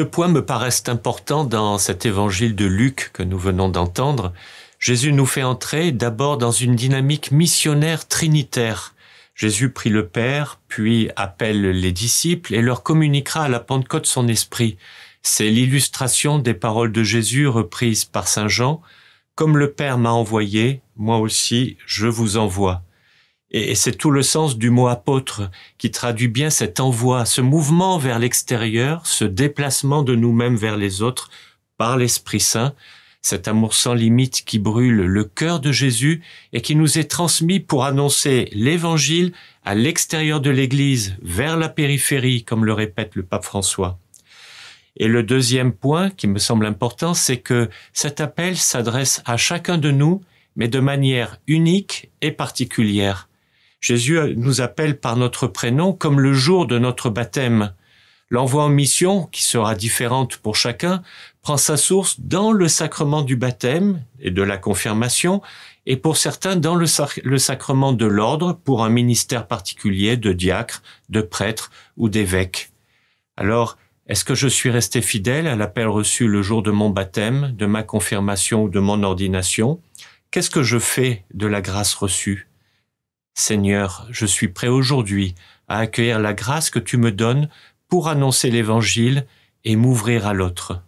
Deux points me paraissent importants dans cet évangile de Luc que nous venons d'entendre. Jésus nous fait entrer d'abord dans une dynamique missionnaire trinitaire. Jésus prie le Père, puis appelle les disciples et leur communiquera à la Pentecôte son esprit. C'est l'illustration des paroles de Jésus reprises par Saint Jean. Comme le Père m'a envoyé, moi aussi je vous envoie. Et c'est tout le sens du mot apôtre qui traduit bien cet envoi, ce mouvement vers l'extérieur, ce déplacement de nous-mêmes vers les autres par l'Esprit Saint, cet amour sans limite qui brûle le cœur de Jésus et qui nous est transmis pour annoncer l'Évangile à l'extérieur de l'Église, vers la périphérie, comme le répète le pape François. Et le deuxième point qui me semble important, c'est que cet appel s'adresse à chacun de nous, mais de manière unique et particulière. Jésus nous appelle par notre prénom comme le jour de notre baptême. L'envoi en mission, qui sera différente pour chacun, prend sa source dans le sacrement du baptême et de la confirmation, et pour certains dans le, le sacrement de l'ordre pour un ministère particulier de diacre, de prêtre ou d'évêque. Alors, est-ce que je suis resté fidèle à l'appel reçu le jour de mon baptême, de ma confirmation ou de mon ordination Qu'est-ce que je fais de la grâce reçue Seigneur, je suis prêt aujourd'hui à accueillir la grâce que tu me donnes pour annoncer l'Évangile et m'ouvrir à l'autre.